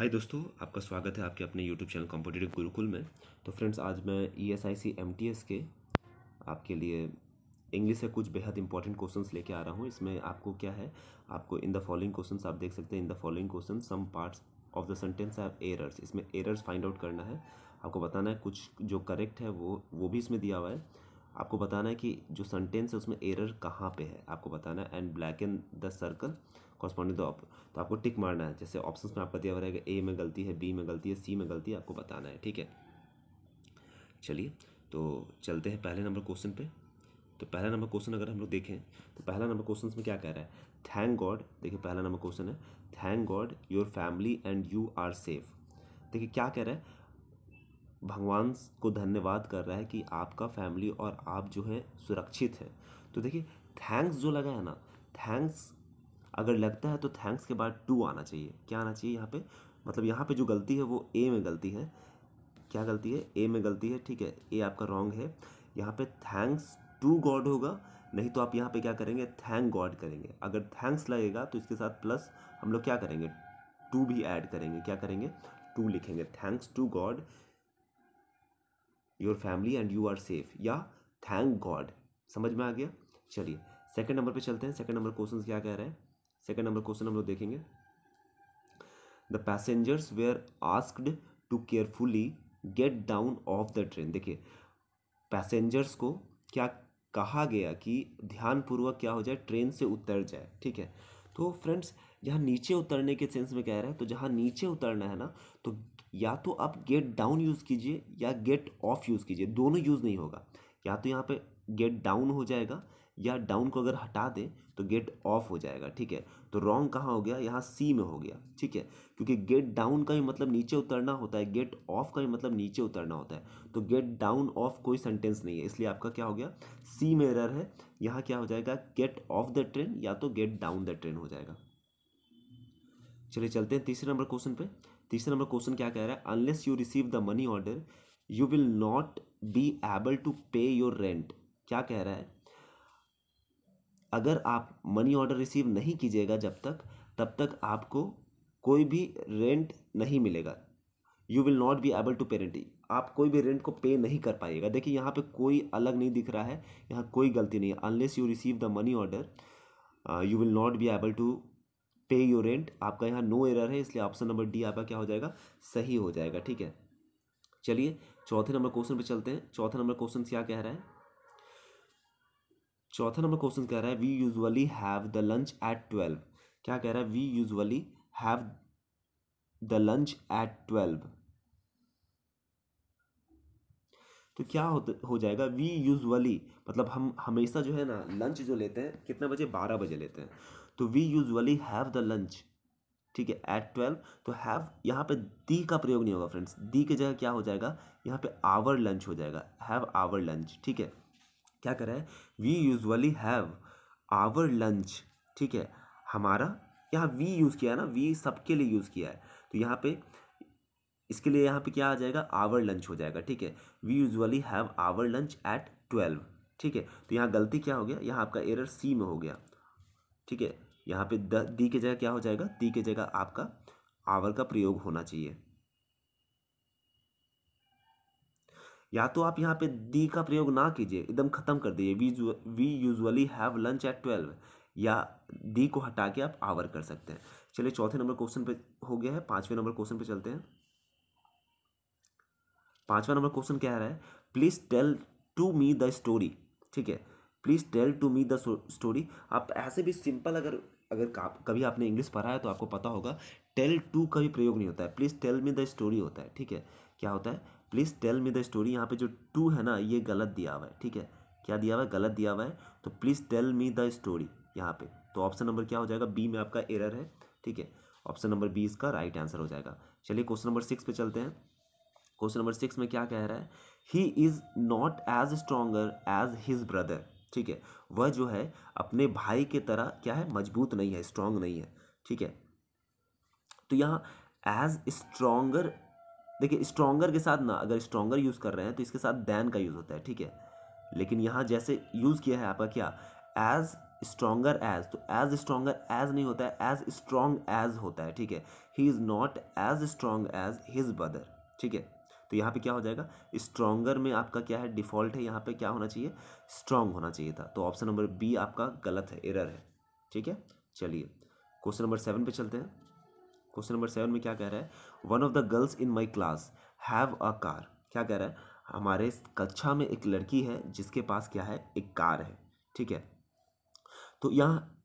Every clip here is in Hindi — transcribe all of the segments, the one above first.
हाय दोस्तों आपका स्वागत है आपके अपने यूट्यूब चैनल कॉम्पिटेटिव गुरुकुल में तो फ्रेंड्स आज मैं E S I C M T S के आपके लिए इंग्लिश से कुछ बेहद इंपॉर्टेंट क्वेश्चंस लेके आ रहा हूँ इसमें आपको क्या है आपको इन द फॉलोइंग क्वेश्चंस आप देख सकते हैं in the following question some parts of the sentence have errors इसमें एरर्स फाइंड आउट करना है आपको बताना है कुछ जो करेक्ट है वो वो भी इसमें दिया हुआ है आपको बताना है कि जो सेंटेंस है उसमें एरर कहाँ पे है आपको बताना है and blacken the circle corresponding the तो आपको टिक मारना है जैसे ऑप्शन में आपका दिया हुआ रहेगा ए में गलती है बी में गलती है सी में गलती है आपको बताना है ठीक है चलिए तो चलते हैं पहले नंबर क्वेश्चन पे तो पहला नंबर क्वेश्चन अगर हम लोग देखें तो पहला नंबर क्वेश्चन में क्या कह रहा है थैंक गॉड देखिए पहला नंबर क्वेश्चन है thank God your family and you are safe देखिए क्या कह रहा है भगवान को धन्यवाद कर रहा है कि आपका फैमिली और आप जो है सुरक्षित है तो देखिए थैंक्स जो लगा है ना थैंक्स अगर लगता है तो थैंक्स के बाद टू आना चाहिए क्या आना चाहिए यहाँ पे मतलब यहाँ पे जो गलती है वो ए में गलती है क्या गलती है ए में गलती है ठीक है ए आपका रॉन्ग है यहाँ पे थैंक्स टू गॉड होगा नहीं तो आप यहाँ पे क्या करेंगे थैंक गॉड करेंगे अगर थैंक्स लगेगा तो इसके साथ प्लस हम लोग क्या करेंगे टू भी ऐड करेंगे क्या करेंगे टू लिखेंगे thanks to God your family and you are safe या थैंक गॉड समझ में आ गया चलिए सेकंड नंबर पे चलते हैं सेकंड नंबर क्वेश्चन क्या कह रहे हैं सेकंड नंबर क्वेश्चन हम लोग देखेंगे the passengers were asked to carefully get down off the train देखिए पैसेंजर्स को क्या कहा गया कि ध्यानपूर्वक क्या हो जाए ट्रेन से उतर जाए ठीक है तो फ्रेंड्स यहाँ नीचे उतरने के सेंस में कह रहा है तो जहाँ नीचे उतरना है ना तो या तो आप गेट डाउन यूज़ कीजिए या गेट ऑफ यूज़ कीजिए दोनों यूज़ नहीं होगा या तो यहाँ पे गेट डाउन हो जाएगा या डाउन को अगर हटा दें तो गेट ऑफ हो जाएगा ठीक है तो रॉन्ग कहाँ हो गया यहाँ सी में हो गया ठीक है क्योंकि गेट डाउन का भी मतलब नीचे उतरना होता है गेट ऑफ का भी मतलब नीचे उतरना होता है तो गेट डाउन ऑफ कोई सेंटेंस नहीं है इसलिए आपका क्या हो गया सी में एरर है यहाँ क्या हो जाएगा गेट ऑफ द ट्रेन या तो गेट डाउन द ट्रेन हो जाएगा चलिए चलते हैं तीसरे नंबर क्वेश्चन पे तीसरा नंबर क्वेश्चन क्या कह रहा है unless you receive the money order you will not be able to pay your rent क्या कह रहा है अगर आप मनी ऑर्डर रिसीव नहीं कीजिएगा जब तक तब तक आपको कोई भी रेंट नहीं मिलेगा you will not be able to pay rent आप कोई भी रेंट को पे नहीं कर पाएगा देखिए यहाँ पे कोई अलग नहीं दिख रहा है यहाँ कोई गलती नहीं है unless you receive the money order you will not be able to pay you rent आपका यहाँ नो एरर है इसलिए ऑप्शन नंबर डी आपका क्या हो जाएगा सही हो जाएगा ठीक है चलिए चौथे नंबर क्वेश्चन पे चलते हैं चौथे नंबर क्वेश्चन क्या कह रहा है चौथा नंबर क्वेश्चन कह रहा है we usually have the lunch at twelve क्या कह रहा है we usually have the lunch at twelve तो क्या होता हो जाएगा वी यूजुअली मतलब हम हमेशा जो है ना लंच जो लेते हैं कितने बजे बारह बजे लेते हैं तो we usually have the lunch ठीक है एट ट्वेल्व तो हैव यहाँ पे दी का प्रयोग नहीं होगा फ्रेंड्स दी की जगह क्या हो जाएगा यहाँ पे आवर लंच हो जाएगा हैव आवर लंच ठीक है क्या कर रहा है we usually have our lunch ठीक है हमारा यहाँ वी यूज़ किया है ना वी सबके लिए यूज़ किया है तो यहाँ पे इसके लिए यहाँ पे क्या आ जाएगा आवर लंच हो जाएगा ठीक है we usually have our lunch at twelve ठीक है तो यहाँ गलती क्या हो गया यहाँ आपका एरर सी में हो गया ठीक है यहाँ पे द दी की जगह क्या हो जाएगा दी की जगह आपका आवर का प्रयोग होना चाहिए या तो आप यहाँ पे दी का प्रयोग ना कीजिए एकदम ख़त्म कर दीजिए we we usually have lunch at twelve या दी को हटा के आप आवर कर सकते हैं चलिए चौथे नंबर क्वेश्चन पे हो गया है पांचवें नंबर क्वेश्चन पे चलते हैं पांचवा नंबर क्वेश्चन क्या रहा है please tell to me the story ठीक है please tell to me the story आप ऐसे भी सिंपल अगर अगर कभी आपने इंग्लिश पढ़ा है तो आपको पता होगा टेल टू का भी प्रयोग नहीं होता है please tell me the story होता है ठीक है क्या होता है please tell me the story यहाँ पे जो टू है ना ये गलत दिया हुआ है ठीक है क्या दिया हुआ है गलत दिया हुआ है तो please tell me the story यहाँ पे तो ऑप्शन नंबर क्या हो जाएगा बी में आपका एरर है ठीक है ऑप्शन नंबर बी इसका राइट आंसर हो जाएगा चलिए क्वेश्चन नंबर सिक्स पे चलते हैं क्वेश्चन नंबर सिक्स में क्या कह रहा है he is not as stronger as his brother ठीक है वह जो है अपने भाई के तरह क्या है मजबूत नहीं है स्ट्रांग नहीं है ठीक है तो यहाँ एज स्ट्रोंगर देखिए स्ट्रोंगर के साथ ना अगर स्ट्रोंगर यूज़ कर रहे हैं तो इसके साथ दैन का यूज़ होता है ठीक है लेकिन यहाँ जैसे यूज़ किया है आपका क्या एज स्ट्रोंगर एज तो एज स्ट्रोंगर एज नहीं होता है एज स्ट्रोंग एज होता है ठीक है he is not as strong as his brother ठीक है तो यहाँ पे क्या हो जाएगा स्ट्रॉन्गर में आपका क्या है डिफ़ॉल्ट है यहाँ पे क्या होना चाहिए स्ट्रॉन्ग होना चाहिए था तो ऑप्शन नंबर बी आपका गलत है एरर है ठीक है चलिए क्वेश्चन नंबर सेवन पे चलते हैं क्वेश्चन नंबर सेवन में क्या कह रहा है one of the girls in my class have a car क्या कह रहा है हमारे कक्षा में एक लड़की है जिसके पास क्या है एक कार है ठीक है तो यहाँ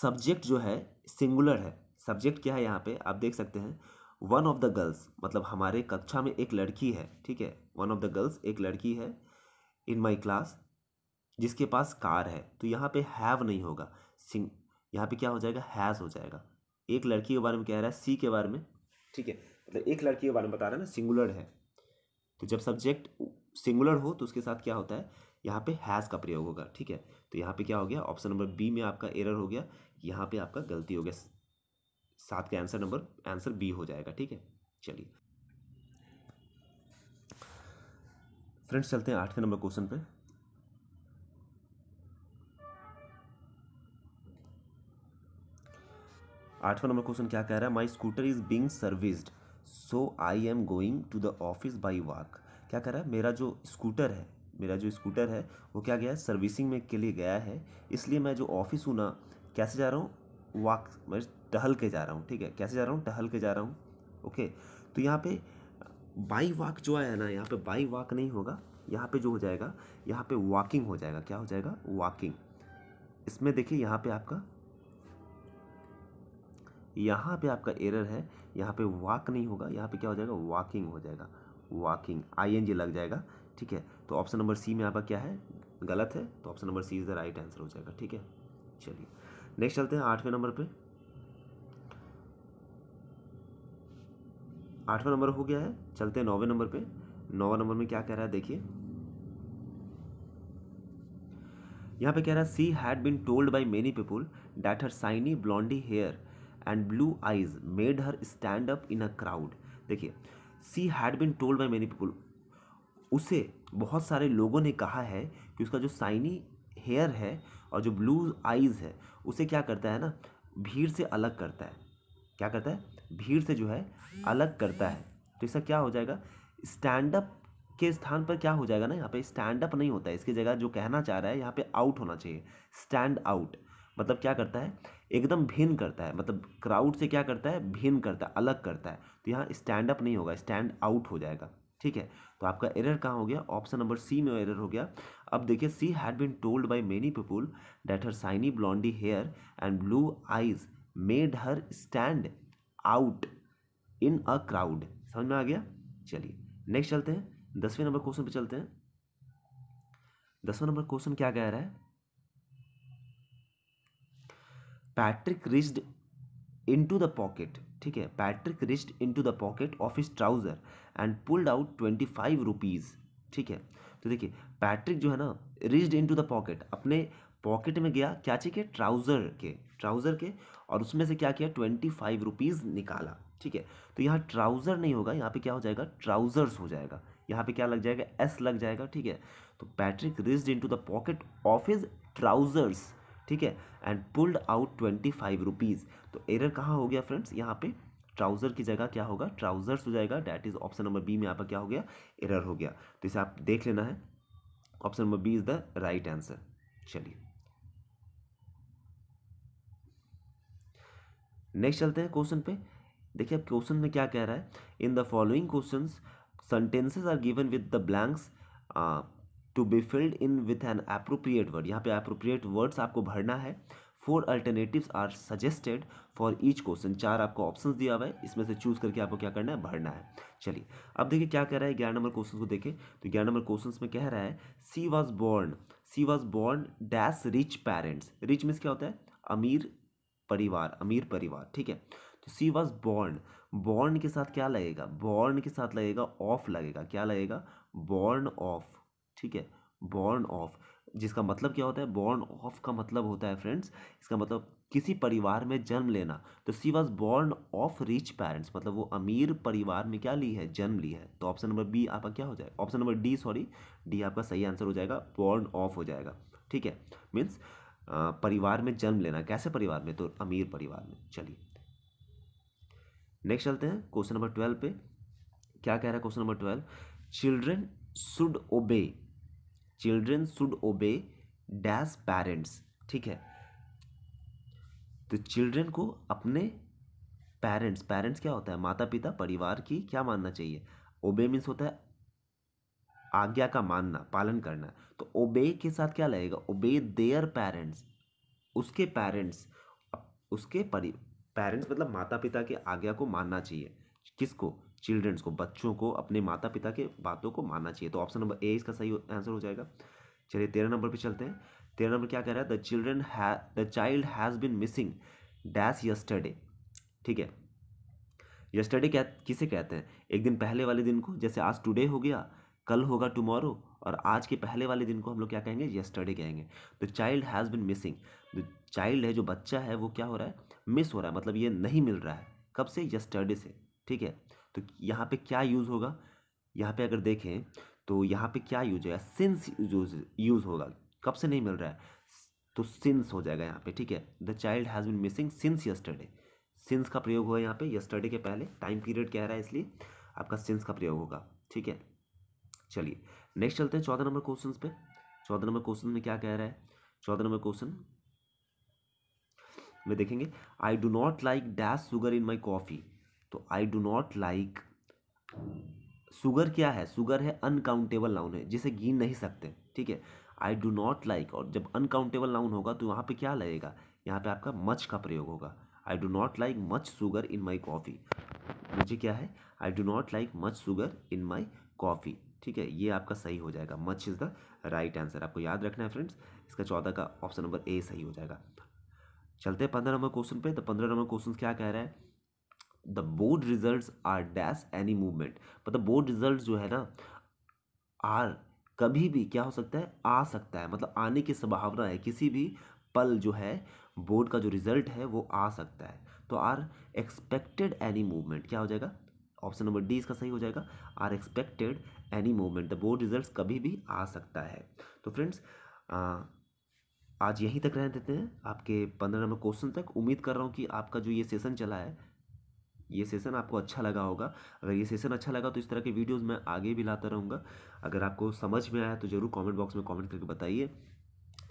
सब्जेक्ट जो है सिंगुलर है सब्जेक्ट क्या है यहाँ पे आप देख सकते हैं वन ऑफ द गर्ल्स मतलब हमारे कक्षा में एक लड़की है ठीक है वन ऑफ द गर्ल्स एक लड़की है इन माई क्लास जिसके पास कार है तो यहाँ पे हैव नहीं होगा सिंग यहाँ पे क्या हो जाएगा हैज़ हो जाएगा एक लड़की के बारे में कह रहा है सी के बारे में ठीक है मतलब एक लड़की के बारे में बता रहा है ना सिंगुलर है तो जब सब्जेक्ट सिंगुलर हो तो उसके साथ क्या होता है यहाँ पे हैज़ का प्रयोग होगा ठीक है तो यहाँ पे क्या हो गया ऑप्शन नंबर बी में आपका एरर हो गया यहाँ पे आपका गलती हो गया सात का आंसर नंबर आंसर बी हो जाएगा ठीक है चलिए फ्रेंड्स चलते हैं आठवें नंबर क्वेश्चन पे आठवां नंबर क्वेश्चन क्या कह रहा है my scooter is being serviced so I am going to the office by walk क्या कह रहा है मेरा जो स्कूटर है मेरा जो स्कूटर है वो क्या गया है सर्विसिंग में के लिए गया है इसलिए मैं जो ऑफिस हूँ ना कैसे जा रहा हूँ वॉक मैं मतलब टहल के जा रहा हूँ ठीक है कैसे जा रहा हूँ टहल के जा रहा हूँ ओके तो यहाँ पे बाई वॉक जो आया ना यहाँ पे बाई वॉक नहीं होगा यहाँ पे जो हो जाएगा यहाँ पे वॉकिंग हो जाएगा क्या हो जाएगा वॉकिंग इसमें देखिए यहाँ पे आपका यहाँ पे आपका एरर है यहाँ पे वॉक नहीं होगा यहाँ पे क्या हो जाएगा वॉकिंग हो जाएगा वॉकिंग आई एन जी लग जाएगा ठीक है तो ऑप्शन नंबर सी में आपका क्या है गलत है तो option number C is the right answer हो जाएगा ठीक है चलिए नेक्स्ट चलते हैं आठवें नंबर पर आठवां नंबर हो गया है चलते हैं नौवें नंबर पे नौवा नंबर में क्या कह रहा है देखिए यहाँ पे कह रहा है she had been told by many people that her shiny blondie hair and blue eyes made her stand up in a crowd देखिए she had been told by many people उसे बहुत सारे लोगों ने कहा है कि उसका जो साइनी हेयर है और जो ब्लू आइज़ है उसे क्या करता है ना भीड़ से अलग करता है क्या करता है भीड़ से जो है अलग करता है तो इसका क्या हो जाएगा स्टैंड अप के स्थान पर क्या हो जाएगा ना यहाँ पे स्टैंड अप नहीं होता है इसकी जगह जो कहना चाह रहा है यहाँ पे आउट होना चाहिए स्टैंड आउट मतलब क्या करता है एकदम भिन्न करता है मतलब क्राउड से क्या करता है भिन्न करता है अलग करता है तो यहाँ स्टैंड अप नहीं होगा स्टैंड आउट हो जाएगा ठीक है तो आपका एरर कहाँ हो गया ऑप्शन नंबर सी में एरर हो गया अब देखिए she had been told by many people that her shiny blondie hair and blue eyes made her stand out in a crowd समझ में आ गया चलिए नेक्स्ट चलते हैं दसवें नंबर क्वेश्चन पे चलते हैं दसवें नंबर क्वेश्चन क्या कह रहा है Patrick in into the pocket ठीक है Patrick in into the pocket of his trouser and pulled out twenty five rupees ठीक है तो देखिए पैट्रिक जो है ना इन इनटू द पॉकेट अपने पॉकेट में गया क्या चाहिए ट्राउज़र के ट्राउज़र के और उसमें से क्या किया ट्वेंटी फाइव रुपीज़ निकाला ठीक है तो यहाँ ट्राउज़र नहीं होगा यहाँ पे क्या हो जाएगा ट्राउज़र्स हो जाएगा यहाँ पे क्या लग जाएगा एस लग जाएगा ठीक है तो Patrick reached in to the pocket of his trousers ठीक है and pulled out twenty five rupees तो एरर कहाँ हो गया फ्रेंड्स यहाँ पे ट्राउज़र की जगह क्या होगा ट्राउज़र्स हो जाएगा that is option number B में यहाँ पर क्या हो गया एरर हो गया तो इसे आप देख लेना है option number B is the right answer चलिए नेक्स्ट चलते हैं क्वेश्चन पे देखिए अब क्वेश्चन में क्या कह रहा है in the following question sentences are given with the blanks to be filled in with an appropriate word यहाँ पे अप्रोप्रिएट वर्ड्स आपको भरना है four alternatives are suggested for each question चार आपको ऑप्शंस दिया हुआ है इसमें से चूज करके आपको क्या करना है भरना है चलिए अब देखिए क्या कह रहा है ग्यारह नंबर क्वेश्चन को देखें तो ग्यारह नंबर क्वेश्चन में कह रहा है she was born she was born dash rich parents rich means क्या होता है अमीर परिवार अमीर परिवार ठीक है तो सी वॉज बॉर्न बॉर्न के साथ क्या लगेगा बॉर्न के साथ लगेगा ऑफ लगेगा क्या लगेगा बॉर्न ऑफ ठीक है बॉर्न ऑफ जिसका मतलब क्या होता है बॉर्न ऑफ का मतलब होता है फ्रेंड्स इसका मतलब किसी परिवार में जन्म लेना तो she was born of rich parents मतलब वो अमीर परिवार में क्या ली है जन्म ली है तो ऑप्शन नंबर बी आपका क्या हो जाएगा option number D sorry D आपका सही आंसर हो जाएगा बॉर्न ऑफ हो जाएगा ठीक है मीन्स परिवार में जन्म लेना कैसे परिवार में तो अमीर परिवार में चलिए नेक्स्ट चलते हैं क्वेश्चन नंबर ट्वेल्व पे क्या कह रहा है question number twelve children should obey children should obey dash parents ठीक है तो चिल्ड्रेन को अपने पेरेंट्स पेरेंट्स क्या होता है माता पिता परिवार की क्या मानना चाहिए ओबे मीन्स होता है आज्ञा का मानना पालन करना तो ओबे के साथ क्या लगेगा ओबे देयर पेरेंट्स उसके पेरेंट्स उसके परि पेरेंट्स मतलब माता पिता के आज्ञा को मानना चाहिए किसको चिल्ड्रंस को बच्चों को अपने माता पिता के बातों को मानना चाहिए तो ऑप्शन नंबर ए इसका सही आंसर हो जाएगा चलिए तेरह नंबर पे चलते हैं तेरह नंबर क्या कह रहा है द चिल्ड्रन है the child has been missing dash yesterday ठीक है यस्टरडे क्या किसे कहते हैं एक दिन पहले वाले दिन को जैसे आज टुडे हो गया कल होगा टुमारो और आज के पहले वाले दिन को हम लोग क्या कहेंगे यस्टरडे कहेंगे the child has been missing जो चाइल्ड है जो बच्चा है वो क्या हो रहा है मिस हो रहा है मतलब ये नहीं मिल रहा है कब से यस्टरडे से ठीक है तो यहाँ पे क्या यूज़ होगा यहाँ पे अगर देखें तो यहाँ पे क्या यूज होगा सिंस यूज यूज़ होगा कब से नहीं मिल रहा है तो सिंस हो जाएगा यहाँ पे ठीक है the child has been missing since yesterday since का प्रयोग हुआ यहाँ पे यस्टरडे के पहले टाइम पीरियड कह रहा है इसलिए आपका सिंस का प्रयोग होगा ठीक है चलिए नेक्स्ट चलते हैं चौदह नंबर क्वेश्चन पे चौदह नंबर क्वेश्चन में क्या कह रहा है चौदह नंबर क्वेश्चन में देखेंगे I do not like dash sugar in my coffee तो I do not like sugar क्या है सुगर है अनकाउंटेबल नाउन है जिसे गिन नहीं सकते ठीक है आई डू नॉट लाइक और जब अनकाउंटेबल नाउन होगा तो यहाँ पे क्या लगेगा यहाँ पे आपका मच का प्रयोग होगा I do not like much sugar in my coffee मुझे क्या है I do not like much sugar in my coffee ठीक है ये आपका सही हो जाएगा much is the right answer आपको याद रखना है फ्रेंड्स इसका चौदह का ऑप्शन नंबर ए सही हो जाएगा चलते हैं पंद्रह नंबर क्वेश्चन पे तो पंद्रह नंबर क्वेश्चन क्या कह रहा है the board result are dash any movement मतलब बोर्ड रिजल्ट जो है ना आर कभी भी क्या हो सकता है आ सकता है मतलब आने की संभावना है किसी भी पल जो है बोर्ड का जो रिजल्ट है वो आ सकता है तो आर एक्सपेक्टेड एनी मूवमेंट क्या हो जाएगा ऑप्शन नंबर डी इसका सही हो जाएगा are expected any moment the board result कभी भी आ सकता है तो फ्रेंड्स आज यहीं तक रहने देते हैं आपके पंद्रह नंबर क्वेश्चन तक उम्मीद कर रहा हूँ कि आपका जो ये सेशन चला है ये सेशन आपको अच्छा लगा होगा अगर ये सेशन अच्छा लगा तो इस तरह के वीडियोस मैं आगे भी लाता रहूँगा अगर आपको समझ में आया तो ज़रूर कमेंट बॉक्स में कमेंट करके बताइए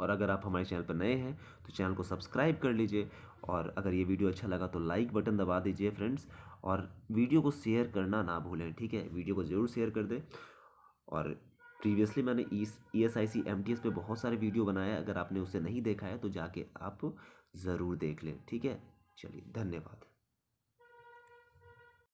और अगर आप हमारे चैनल पर नए हैं तो चैनल को सब्सक्राइब कर लीजिए और अगर ये वीडियो अच्छा लगा तो लाइक बटन दबा दीजिए फ्रेंड्स और वीडियो को शेयर करना ना भूलें ठीक है वीडियो को ज़रूर शेयर कर दें और प्रीवियसली मैंने E S I C M T S पर बहुत सारे वीडियो बनाए अगर आपने उसे नहीं देखा है तो जाके आप ज़रूर देख लें ठीक है चलिए धन्यवाद